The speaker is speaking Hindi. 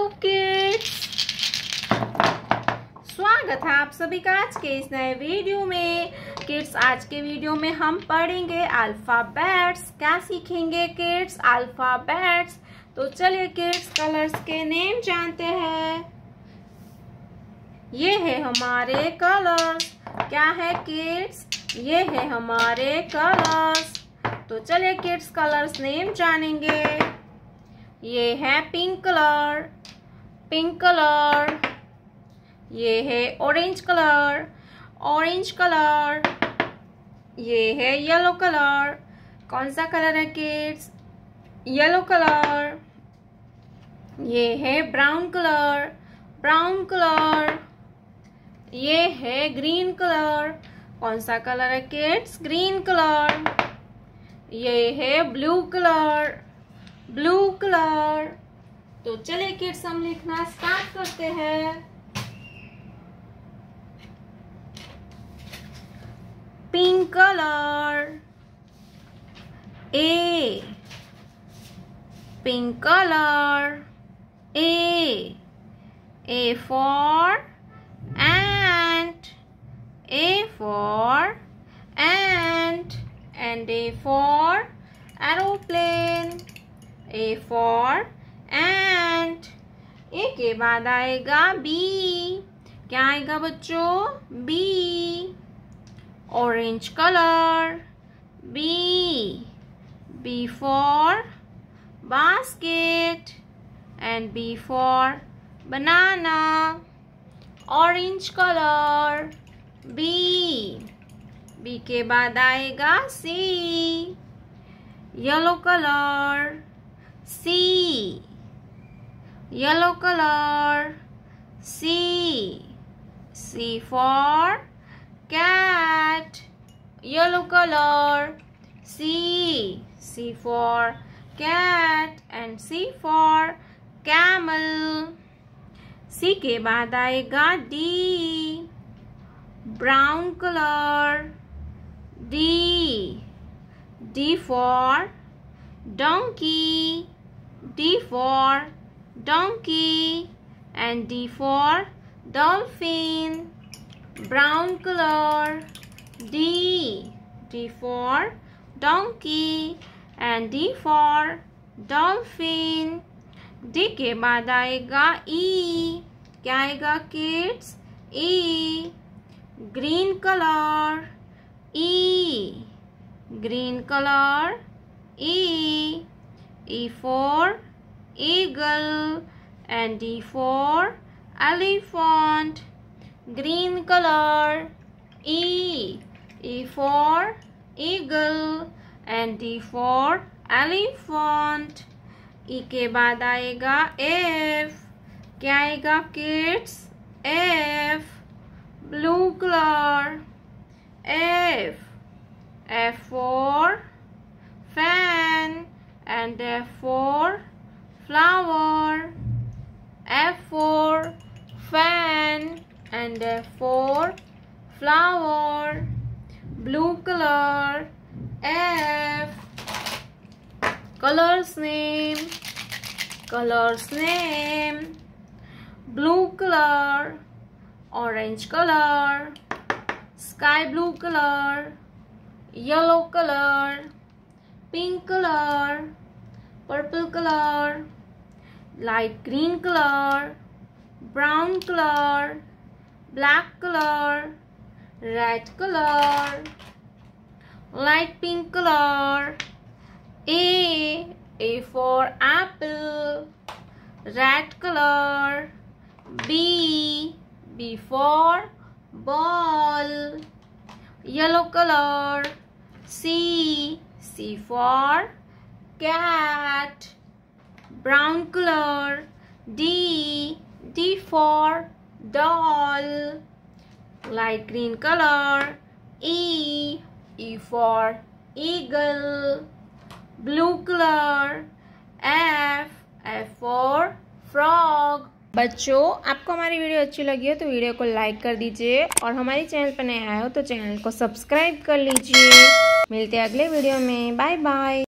किड्स स्वागत है आप सभी का आज के इस नए वीडियो में किड्स आज के वीडियो में हम पढ़ेंगे अल्फ़ाबेट्स क्या सीखेंगे किड्स अल्फ़ाबेट्स तो चलिए किड्स कलर्स के नेम जानते हैं ये है हमारे कलर्स क्या है किड्स ये है हमारे कलर्स तो चलिए किड्स कलर्स नेम जानेंगे ये है पिंक कलर पिंक कलर ये है ऑरेंज कलर ऑरेंज कलर ये है येलो कलर कौन सा कलर है किड्स येलो कलर ये है ब्राउन कलर ब्राउन कलर ये है ग्रीन कलर कौन सा कलर है किड्स ग्रीन कलर ये है ब्लू कलर ब्लू कलर तो चलिए किड्स हम लिखना स्टार्ट करते हैं pink colour A pink colour A A for ant A for ant ant A for aeroplane A for A के बाद आएगा बी क्या आएगा बच्चों B orange colour B B for basket and B for banana orange colour B B के बाद आएगा C yellow colour C yellow color C C for cat yellow color C C for cat and C for camel C के बाद आएगा D brown color D D for donkey D for donkey and D for dolphin brown color D D for donkey and D for dolphin D के बाद आएगा E क्या आएगा kids E green color E green color E E for eagle and D for elephant green color E E for eagle and D for elephant ke baad aega F Kya aega kids? F blue color F F for fan and F for flower F for fan and F for flower blue color F colors name colors name blue color orange color sky blue color yellow color pink color purple color light green color brown color black color red color light pink color a a for apple red color b b for ball yellow color c c for cat brown color D D for doll light green color E E for eagle blue color F F for frog बच्चों आपको हमारी वीडियो अच्छी लगी हो तो वीडियो को लाइक कर दीजिए और हमारे चैनल पर नए आए हो तो चैनल को सब्सक्राइब कर लीजिए मिलते हैं अगले वीडियो में बाय बाय